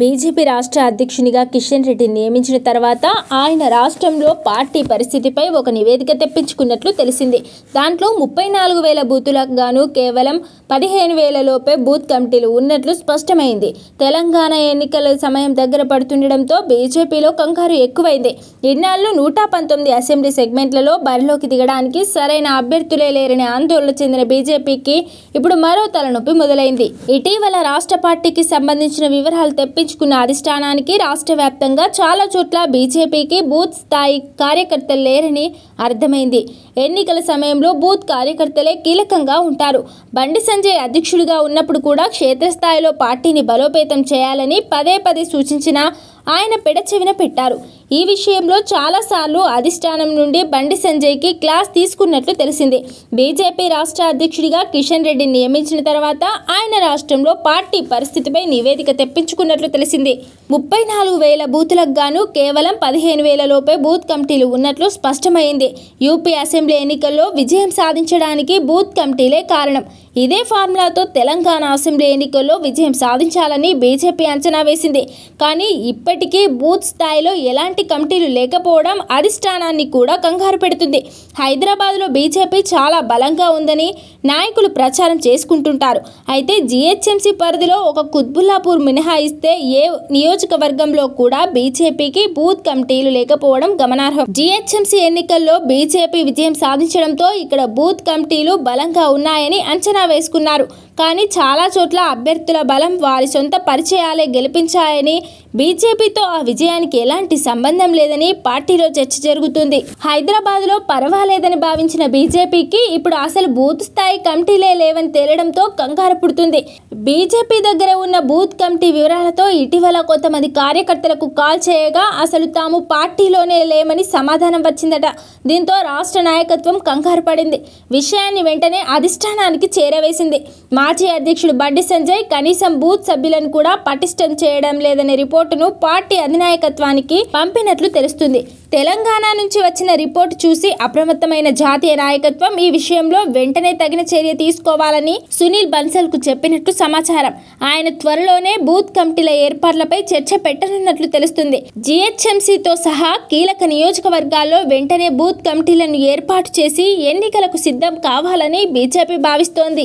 BJP రాష్ట్ర అధ్యక్షునిగా కిషన్ రెడ్డి నియమించిన తర్వాత ఆయన రాష్ట్రంలో పార్టీ పరిస్థితిపై ఒక నివేదిక తెప్పించుకున్నట్లు తెలిసింది దాంట్లో ముప్పై నాలుగు వేల బూతులకు గాను కేవలం పదిహేను వేల లోపే బూత్ కమిటీలు ఉన్నట్లు స్పష్టమైంది తెలంగాణ ఎన్నికల సమయం దగ్గర పడుతుండడంతో బీజేపీలో కంగారు ఎక్కువైంది ఇన్నాళ్ళు నూట పంతొమ్మిది అసెంబ్లీ సెగ్మెంట్లలో బరిలోకి దిగడానికి సరైన అభ్యర్థులే లేరని ఆందోళన చెందిన బీజేపీకి ఇప్పుడు మరో తలనొప్పి మొదలైంది ఇటీవల రాష్ట్ర పార్టీకి సంబంధించిన వివరాలు తెప్పించుకున్న అధిష్టానానికి రాష్ట్ర వ్యాప్తంగా చాలా చోట్ల బీజేపీకి బూత్ స్థాయి కార్యకర్తలు లేరని అర్థమైంది ఎన్నికల సమయంలో బూత్ కార్యకర్తలే కీలకంగా ఉంటారు బండి సంజయ్ అధ్యక్షుడిగా ఉన్నప్పుడు కూడా క్షేత్రస్థాయిలో పార్టీని బలోపేతం చేయాలని పదే పదే సూచించిన ఆయన పెడచెవిన పెట్టారు ఈ విషయంలో చాలాసార్లు అధిష్టానం నుండి బండి సంజయ్కి క్లాస్ తీసుకున్నట్లు తెలిసింది బీజేపీ రాష్ట్ర అధ్యక్షుడిగా కిషన్ రెడ్డి నియమించిన తర్వాత ఆయన రాష్ట్రంలో పార్టీ పరిస్థితిపై నివేదిక తెప్పించుకున్నట్లు తెలిసింది ముప్పై నాలుగు వేల బూతులకు గాను కేవలం పదిహేను వేల లోపే బూత్ కమిటీలు ఉన్నట్లు స్పష్టమైంది యూపీ అసెంబ్లీ ఎన్నికల్లో విజయం సాధించడానికి బూత్ కమిటీలే కారణం ఇదే ఫార్ములాతో తెలంగాణ అసెంబ్లీ ఎన్నికల్లో విజయం సాధించాలని బీజేపీ అంచనా వేసింది కానీ ఇప్పటికీ బూత్ స్థాయిలో ఎలాంటి ఎలాంటి కమిటీలు లేకపోవడం అధిష్టానాన్ని కూడా కంగారు పెడుతుంది హైదరాబాద్లో బీజేపీ చాలా బలంగా ఉందని నాయకులు ప్రచారం చేసుకుంటుంటారు అయితే జీహెచ్ఎంసీ పరిధిలో ఒక కుత్బుల్లాపూర్ మినహాయిస్తే ఏ నియోజకవర్గంలో కూడా బీజేపీకి బూత్ కమిటీలు లేకపోవడం గమనార్హం జీహెచ్ఎంసీ ఎన్నికల్లో బీజేపీ విజయం సాధించడంతో ఇక్కడ బూత్ కమిటీలు బలంగా ఉన్నాయని అంచనా వేసుకున్నారు కానీ చాలా చోట్ల అభ్యర్థుల బలం వారి సొంత పరిచయాలే గెలిపించాయని బీజేపీతో ఆ విజయానికి ఎలాంటి సంబంధం లేదని పార్టీలో చర్చ జరుగుతుంది హైదరాబాద్లో పర్వాలేదని భావించిన బీజేపీకి ఇప్పుడు అసలు బూత్ స్థాయి కమిటీలే లేవని తేలడంతో కంగారు పుడుతుంది బీజేపీ దగ్గర ఉన్న బూత్ కమిటీ వివరాలతో ఇటీవల కొంతమంది కార్యకర్తలకు కాల్ చేయగా అసలు తాము పార్టీలోనే లేమని సమాధానం వచ్చిందట దీంతో రాష్ట్ర నాయకత్వం కంగారు పడింది విషయాన్ని వెంటనే అధిష్టానానికి చేరవేసింది మా మాజీ అధ్యక్షుడు బండి సంజయ్ కనీసం బూత్ సభ్యులను కూడా పటిష్టం చేయడం లేదనే రిపోర్టును పార్టీ అధినాయకత్వానికి పంపినట్లు తెలుస్తుంది తెలంగాణ నుంచి వచ్చిన రిపోర్టు చూసి అప్రమత్తమైన జాతీయ నాయకత్వం ఈ విషయంలో వెంటనే తగిన చర్య తీసుకోవాలని సునీల్ బన్సల్ కు చెప్పినట్లు సమాచారం ఆయన త్వరలోనే బూత్ కమిటీల ఏర్పాట్లపై చర్చ పెట్టనున్నట్లు తెలుస్తుంది జీహెచ్ఎంసీతో సహా కీలక నియోజకవర్గాల్లో వెంటనే బూత్ కమిటీలను ఏర్పాటు చేసి ఎన్నికలకు సిద్ధం కావాలని బీజేపీ భావిస్తోంది